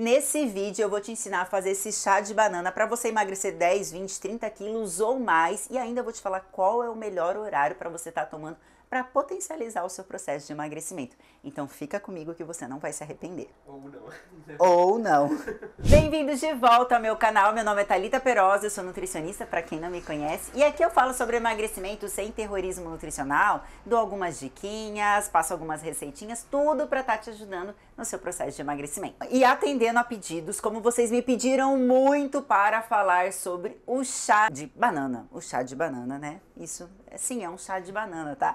Nesse vídeo eu vou te ensinar a fazer esse chá de banana para você emagrecer 10, 20, 30 quilos ou mais e ainda vou te falar qual é o melhor horário para você estar tá tomando para potencializar o seu processo de emagrecimento. Então fica comigo que você não vai se arrepender. Ou não. Ou não. Bem-vindos de volta ao meu canal. Meu nome é Talita Perosa, eu sou nutricionista para quem não me conhece, e aqui eu falo sobre emagrecimento sem terrorismo nutricional, dou algumas diquinhas, passo algumas receitinhas, tudo para estar tá te ajudando no seu processo de emagrecimento. E atendendo a pedidos, como vocês me pediram muito para falar sobre o chá de banana, o chá de banana, né? Isso, sim, é um chá de banana, tá?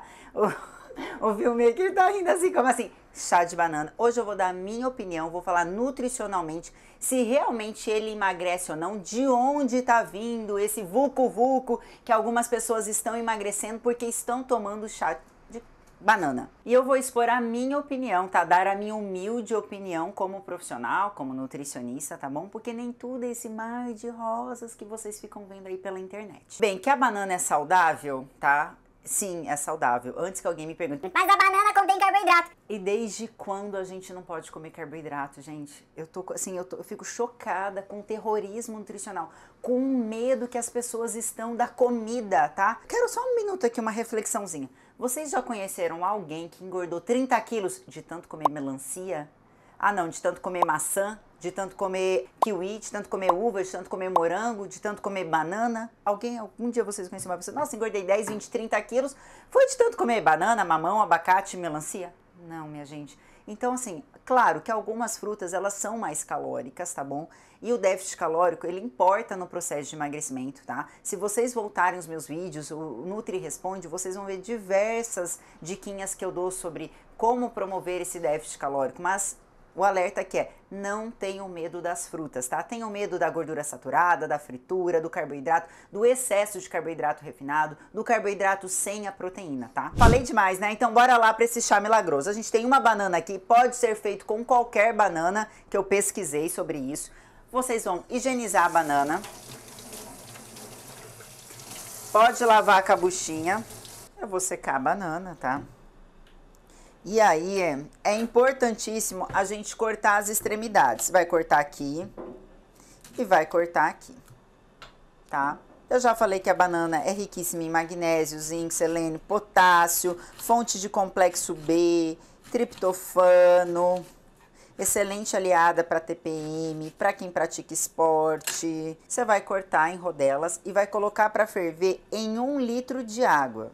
O, o ele tá rindo assim, como assim? Chá de banana. Hoje eu vou dar a minha opinião, vou falar nutricionalmente se realmente ele emagrece ou não, de onde tá vindo esse vulco vulco que algumas pessoas estão emagrecendo porque estão tomando chá banana. E eu vou expor a minha opinião, tá? Dar a minha humilde opinião como profissional, como nutricionista, tá bom? Porque nem tudo é esse mar de rosas que vocês ficam vendo aí pela internet. Bem, que a banana é saudável, tá? Sim, é saudável. Antes que alguém me pergunte, mas a banana contém carboidrato. E desde quando a gente não pode comer carboidrato, gente? Eu tô assim, eu, tô, eu fico chocada com o terrorismo nutricional, com o medo que as pessoas estão da comida, tá? Quero só um minuto aqui, uma reflexãozinha. Vocês já conheceram alguém que engordou 30 quilos de tanto comer melancia? Ah, não, de tanto comer maçã, de tanto comer kiwi, de tanto comer uva, de tanto comer morango, de tanto comer banana. Alguém, algum dia vocês conheceram uma pessoa, nossa, engordei 10, 20, 30 quilos, foi de tanto comer banana, mamão, abacate, melancia? Não, minha gente. Então, assim, claro que algumas frutas elas são mais calóricas, tá bom? E o déficit calórico, ele importa no processo de emagrecimento, tá? Se vocês voltarem os meus vídeos, o Nutri Responde, vocês vão ver diversas diquinhas que eu dou sobre como promover esse déficit calórico, mas o alerta que é: não tenham medo das frutas, tá? Tenham medo da gordura saturada, da fritura, do carboidrato, do excesso de carboidrato refinado, do carboidrato sem a proteína, tá? Falei demais, né? Então bora lá para esse chá milagroso. A gente tem uma banana aqui, pode ser feito com qualquer banana, que eu pesquisei sobre isso. Vocês vão higienizar a banana. Pode lavar a cabuchinha. Eu vou secar a banana, tá? E aí é, é, importantíssimo a gente cortar as extremidades. Vai cortar aqui e vai cortar aqui, tá? Eu já falei que a banana é riquíssima em magnésio, zinco, selênio, potássio, fonte de complexo B, triptofano, excelente aliada para TPM, para quem pratica esporte. Você vai cortar em rodelas e vai colocar para ferver em um litro de água.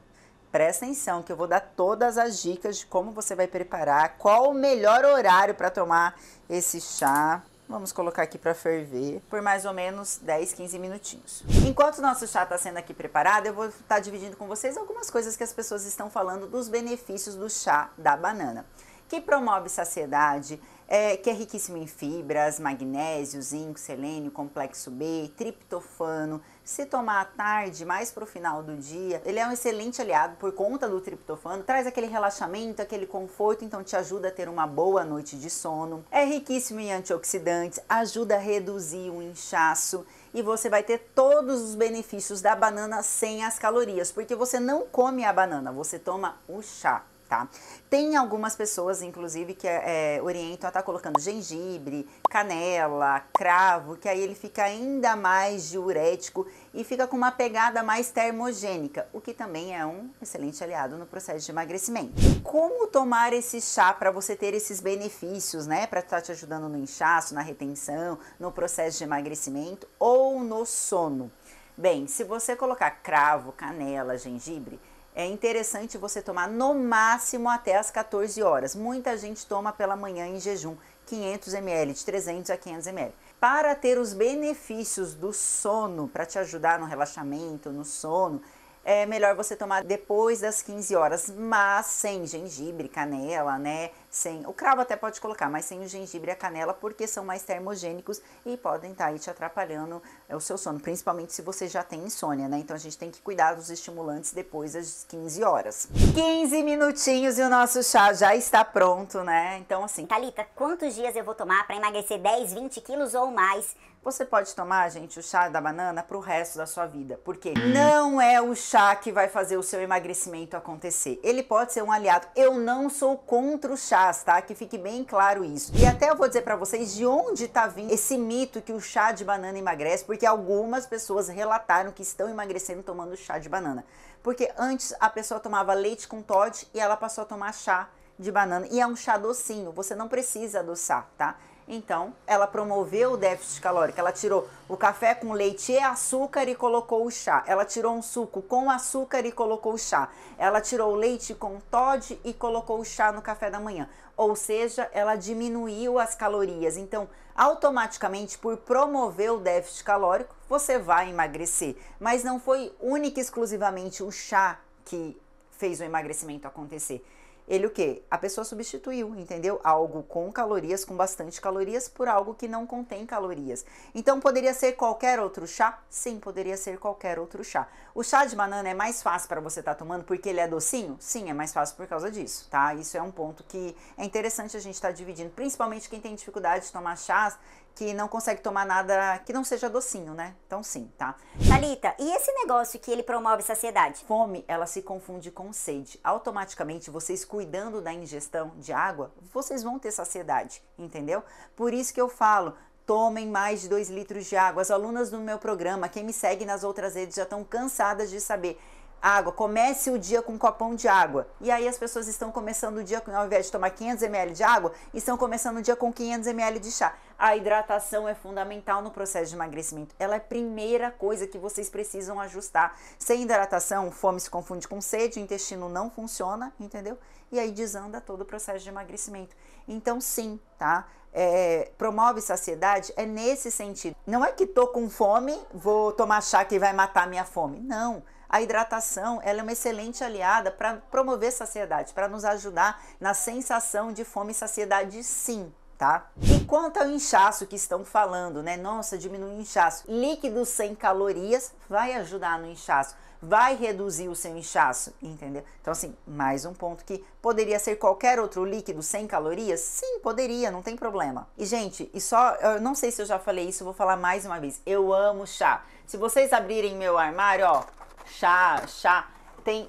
Presta atenção que eu vou dar todas as dicas de como você vai preparar, qual o melhor horário para tomar esse chá. Vamos colocar aqui para ferver por mais ou menos 10, 15 minutinhos. Enquanto o nosso chá está sendo aqui preparado, eu vou estar tá dividindo com vocês algumas coisas que as pessoas estão falando dos benefícios do chá da banana, que promove saciedade, é, que é riquíssimo em fibras, magnésio, zinco, selênio, complexo B, triptofano. Se tomar à tarde, mais para o final do dia, ele é um excelente aliado por conta do triptofano, traz aquele relaxamento, aquele conforto, então te ajuda a ter uma boa noite de sono. É riquíssimo em antioxidantes, ajuda a reduzir o inchaço e você vai ter todos os benefícios da banana sem as calorias, porque você não come a banana, você toma o chá tá? Tem algumas pessoas, inclusive, que é, orientam a estar tá colocando gengibre, canela, cravo, que aí ele fica ainda mais diurético e fica com uma pegada mais termogênica, o que também é um excelente aliado no processo de emagrecimento. Como tomar esse chá para você ter esses benefícios, né? Para estar tá te ajudando no inchaço, na retenção, no processo de emagrecimento ou no sono? Bem, se você colocar cravo, canela, gengibre, é interessante você tomar no máximo até as 14 horas. Muita gente toma pela manhã em jejum, 500 ml, de 300 a 500 ml. Para ter os benefícios do sono, para te ajudar no relaxamento, no sono, é melhor você tomar depois das 15 horas, mas sem gengibre, canela, né? Sem o cravo até pode colocar, mas sem o gengibre e a canela, porque são mais termogênicos e podem estar tá aí te atrapalhando é, o seu sono, principalmente se você já tem insônia, né? Então a gente tem que cuidar dos estimulantes depois das 15 horas. 15 minutinhos e o nosso chá já está pronto, né? Então assim, Talita, quantos dias eu vou tomar para emagrecer 10, 20 quilos ou mais você pode tomar, gente, o chá da banana para o resto da sua vida, porque hum. não é o chá que vai fazer o seu emagrecimento acontecer. Ele pode ser um aliado. Eu não sou contra o chás, tá? Que fique bem claro isso. E até eu vou dizer para vocês de onde tá vindo esse mito que o chá de banana emagrece, porque algumas pessoas relataram que estão emagrecendo tomando chá de banana. Porque antes a pessoa tomava leite com Todd e ela passou a tomar chá de banana e é um chá docinho, você não precisa adoçar, tá? Então, ela promoveu o déficit calórico. Ela tirou o café com leite e açúcar e colocou o chá. Ela tirou um suco com açúcar e colocou o chá. Ela tirou o leite com toddy e colocou o chá no café da manhã. Ou seja, ela diminuiu as calorias. Então, automaticamente, por promover o déficit calórico, você vai emagrecer. Mas não foi única e exclusivamente o chá que fez o emagrecimento acontecer ele o que? A pessoa substituiu, entendeu? Algo com calorias, com bastante calorias, por algo que não contém calorias. Então poderia ser qualquer outro chá? Sim, poderia ser qualquer outro chá. O chá de banana é mais fácil para você estar tá tomando porque ele é docinho? Sim, é mais fácil por causa disso, tá? Isso é um ponto que é interessante a gente estar tá dividindo, principalmente quem tem dificuldade de tomar chás que não consegue tomar nada que não seja docinho, né? Então sim, tá? Thalita, e esse negócio que ele promove saciedade? Fome, ela se confunde com sede. Automaticamente, vocês cuidando da ingestão de água, vocês vão ter saciedade, entendeu? Por isso que eu falo, tomem mais de 2 litros de água. As alunas do meu programa, quem me segue nas outras redes já estão cansadas de saber água, comece o dia com um copão de água. E aí as pessoas estão começando o dia, ao invés de tomar 500 ml de água, estão começando o dia com 500 ml de chá. A hidratação é fundamental no processo de emagrecimento. Ela é a primeira coisa que vocês precisam ajustar. Sem hidratação, fome se confunde com sede, o intestino não funciona, entendeu? E aí desanda todo o processo de emagrecimento. Então, sim, tá? É, promove saciedade é nesse sentido. Não é que tô com fome, vou tomar chá que vai matar minha fome. Não a hidratação ela é uma excelente aliada para promover saciedade, para nos ajudar na sensação de fome e saciedade, sim. Tá? E quanto ao inchaço que estão falando, né? Nossa, diminui o inchaço. Líquido sem calorias vai ajudar no inchaço, vai reduzir o seu inchaço, entendeu? Então, assim, mais um ponto que poderia ser qualquer outro líquido sem calorias? Sim, poderia, não tem problema. E, gente, e só, eu não sei se eu já falei isso, vou falar mais uma vez. Eu amo chá. Se vocês abrirem meu armário, ó, chá, chá. Tem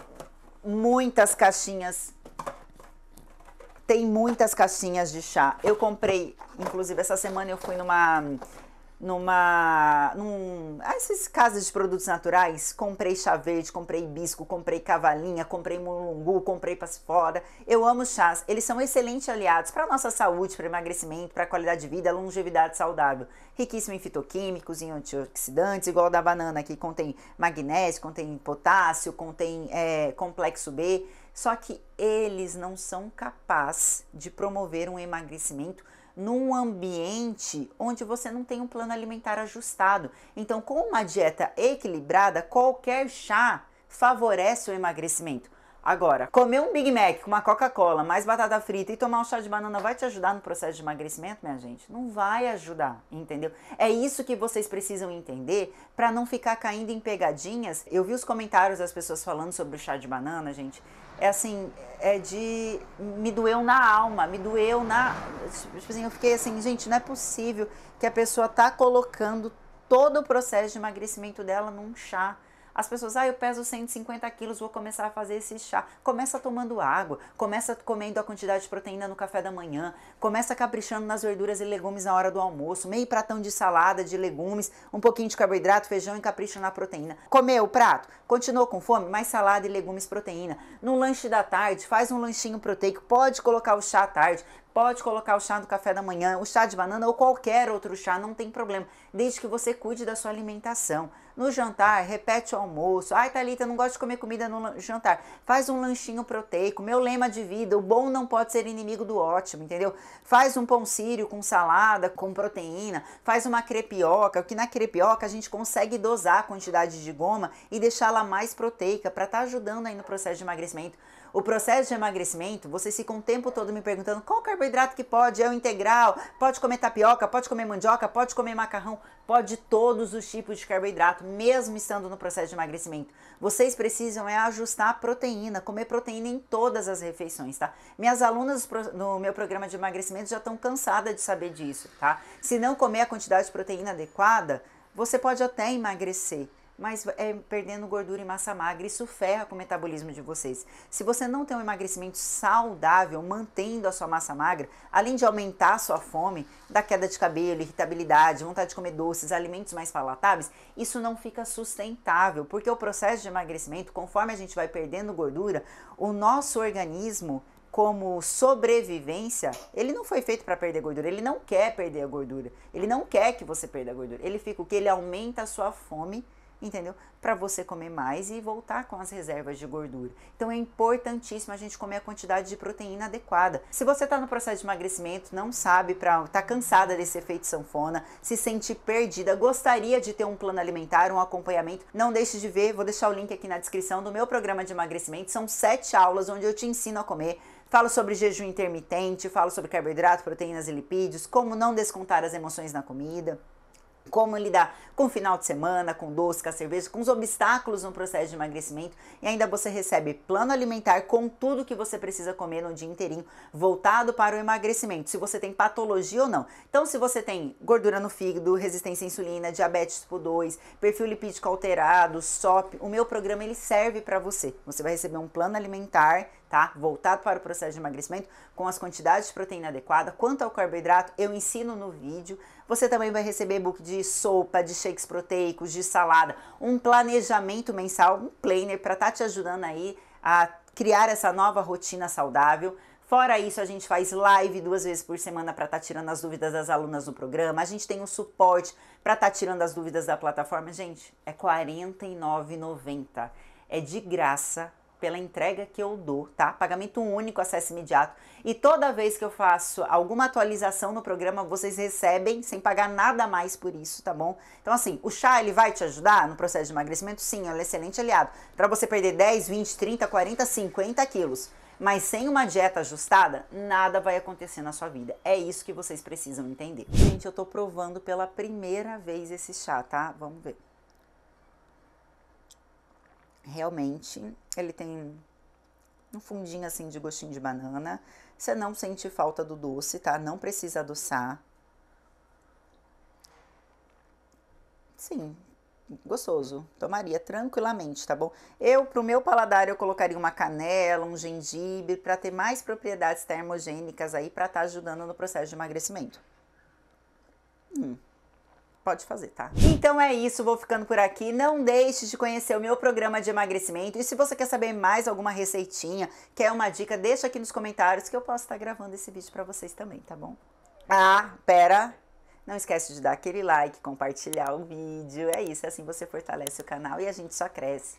muitas caixinhas. Tem muitas caixinhas de chá. Eu comprei, inclusive essa semana eu fui numa numa. Num, ah, esses casos de produtos naturais, comprei chá verde, comprei hibisco, comprei cavalinha, comprei mulungu, comprei passifora. Eu amo chás, eles são excelentes aliados para nossa saúde, para emagrecimento, para qualidade de vida, longevidade saudável. Riquíssimo em fitoquímicos, em antioxidantes, igual da banana, que contém magnésio, contém potássio, contém é, complexo B. Só que eles não são capazes de promover um emagrecimento num ambiente onde você não tem um plano alimentar ajustado. Então, com uma dieta equilibrada, qualquer chá favorece o emagrecimento. Agora, comer um Big Mac com uma Coca-Cola, mais batata frita e tomar um chá de banana vai te ajudar no processo de emagrecimento, minha gente? Não vai ajudar, entendeu? É isso que vocês precisam entender para não ficar caindo em pegadinhas. Eu vi os comentários das pessoas falando sobre o chá de banana, gente. É assim, é de. Me doeu na alma, me doeu na. Tipo assim, eu fiquei assim, gente, não é possível que a pessoa tá colocando todo o processo de emagrecimento dela num chá. As pessoas, ah, eu peso 150 quilos, vou começar a fazer esse chá. Começa tomando água, começa comendo a quantidade de proteína no café da manhã, começa caprichando nas verduras e legumes na hora do almoço, meio pratão de salada, de legumes, um pouquinho de carboidrato, feijão e capricha na proteína. Comeu o prato, continuou com fome, mais salada e legumes, proteína. No lanche da tarde, faz um lanchinho proteico, pode colocar o chá à tarde, Pode colocar o chá do café da manhã, o chá de banana ou qualquer outro chá, não tem problema, desde que você cuide da sua alimentação. No jantar, repete o almoço. Ai, Thalita, não gosto de comer comida no jantar. Faz um lanchinho proteico. Meu lema de vida, o bom não pode ser inimigo do ótimo, entendeu? Faz um pão sírio com salada, com proteína, faz uma crepioca, que na crepioca a gente consegue dosar a quantidade de goma e deixá-la mais proteica para estar tá ajudando aí no processo de emagrecimento. O processo de emagrecimento, você fica o tempo todo me perguntando qual carboidrato que pode, é o integral, pode comer tapioca, pode comer mandioca, pode comer macarrão, pode todos os tipos de carboidrato, mesmo estando no processo de emagrecimento. Vocês precisam é ajustar a proteína, comer proteína em todas as refeições, tá? Minhas alunas no meu programa de emagrecimento já estão cansadas de saber disso, tá? Se não comer a quantidade de proteína adequada, você pode até emagrecer mas é perdendo gordura e massa magra. Isso ferra com o metabolismo de vocês. Se você não tem um emagrecimento saudável, mantendo a sua massa magra, além de aumentar a sua fome, da queda de cabelo, irritabilidade, vontade de comer doces, alimentos mais palatáveis, isso não fica sustentável, porque o processo de emagrecimento, conforme a gente vai perdendo gordura, o nosso organismo como sobrevivência, ele não foi feito para perder gordura, ele não quer perder a gordura, ele não quer que você perda a gordura. Ele fica o que ele aumenta a sua fome entendeu? Para você comer mais e voltar com as reservas de gordura. Então é importantíssimo a gente comer a quantidade de proteína adequada. Se você está no processo de emagrecimento, não sabe para, tá cansada desse efeito sanfona, se sente perdida, gostaria de ter um plano alimentar, um acompanhamento, não deixe de ver, vou deixar o link aqui na descrição do meu programa de emagrecimento. São sete aulas onde eu te ensino a comer Falo sobre jejum intermitente, falo sobre carboidrato, proteínas e lipídios, como não descontar as emoções na comida como lidar com o final de semana, com doce, com a cerveja, com os obstáculos no processo de emagrecimento e ainda você recebe plano alimentar com tudo que você precisa comer no dia inteirinho voltado para o emagrecimento, se você tem patologia ou não. Então, se você tem gordura no fígado, resistência à insulina, diabetes tipo 2, perfil lipídico alterado, SOP, o meu programa ele serve para você. Você vai receber um plano alimentar tá? Voltado para o processo de emagrecimento, com as quantidades de proteína adequada. Quanto ao carboidrato, eu ensino no vídeo. Você também vai receber book de sopa, de shakes proteicos, de salada, um planejamento mensal, um planner para estar tá te ajudando aí a criar essa nova rotina saudável. Fora isso, a gente faz live duas vezes por semana para estar tá tirando as dúvidas das alunas do programa. A gente tem um suporte para estar tá tirando as dúvidas da plataforma. Gente, é R$ 49,90. É de graça pela entrega que eu dou, tá? Pagamento único, acesso imediato. E toda vez que eu faço alguma atualização no programa, vocês recebem sem pagar nada mais por isso, tá bom? Então assim, o chá ele vai te ajudar no processo de emagrecimento? Sim, ele é um excelente aliado. Para você perder 10, 20, 30, 40, 50 quilos mas sem uma dieta ajustada, nada vai acontecer na sua vida. É isso que vocês precisam entender. Gente, eu tô provando pela primeira vez esse chá, tá? Vamos ver. Realmente, ele tem um fundinho assim de gostinho de banana. Você não sente falta do doce, tá? Não precisa adoçar. Sim, gostoso. Tomaria tranquilamente, tá bom? Eu, pro meu paladar, eu colocaria uma canela, um gengibre, para ter mais propriedades termogênicas aí, para estar tá ajudando no processo de emagrecimento. Hum. Pode fazer, tá? Então é isso, vou ficando por aqui. Não deixe de conhecer o meu programa de emagrecimento. E se você quer saber mais alguma receitinha, quer uma dica, deixa aqui nos comentários que eu posso estar gravando esse vídeo para vocês também, tá bom? Ah, pera! Não esquece de dar aquele like, compartilhar o vídeo. É isso, é assim você fortalece o canal e a gente só cresce.